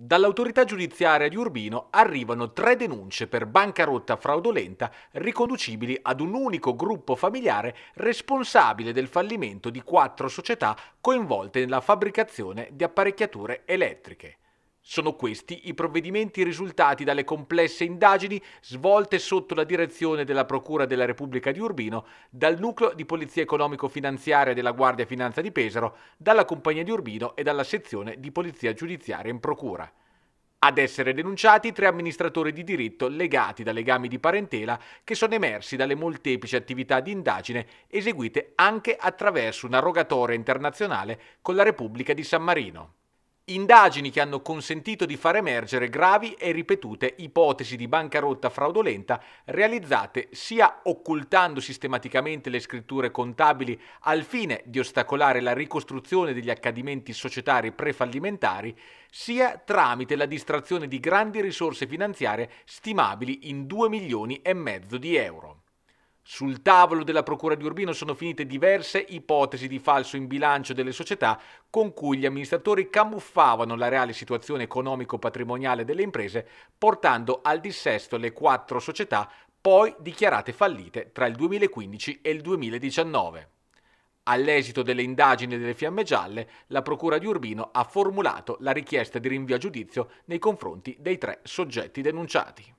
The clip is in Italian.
Dall'autorità giudiziaria di Urbino arrivano tre denunce per bancarotta fraudolenta riconducibili ad un unico gruppo familiare responsabile del fallimento di quattro società coinvolte nella fabbricazione di apparecchiature elettriche. Sono questi i provvedimenti risultati dalle complesse indagini svolte sotto la direzione della Procura della Repubblica di Urbino, dal Nucleo di Polizia Economico-Finanziaria della Guardia Finanza di Pesaro, dalla Compagnia di Urbino e dalla sezione di Polizia Giudiziaria in Procura. Ad essere denunciati tre amministratori di diritto legati da legami di parentela che sono emersi dalle molteplici attività di indagine eseguite anche attraverso una rogatoria internazionale con la Repubblica di San Marino. Indagini che hanno consentito di far emergere gravi e ripetute ipotesi di bancarotta fraudolenta realizzate sia occultando sistematicamente le scritture contabili al fine di ostacolare la ricostruzione degli accadimenti societari prefallimentari, sia tramite la distrazione di grandi risorse finanziarie stimabili in 2 milioni e mezzo di euro. Sul tavolo della Procura di Urbino sono finite diverse ipotesi di falso in bilancio delle società con cui gli amministratori camuffavano la reale situazione economico-patrimoniale delle imprese, portando al dissesto le quattro società poi dichiarate fallite tra il 2015 e il 2019. All'esito delle indagini delle Fiamme Gialle, la Procura di Urbino ha formulato la richiesta di rinvio a giudizio nei confronti dei tre soggetti denunciati.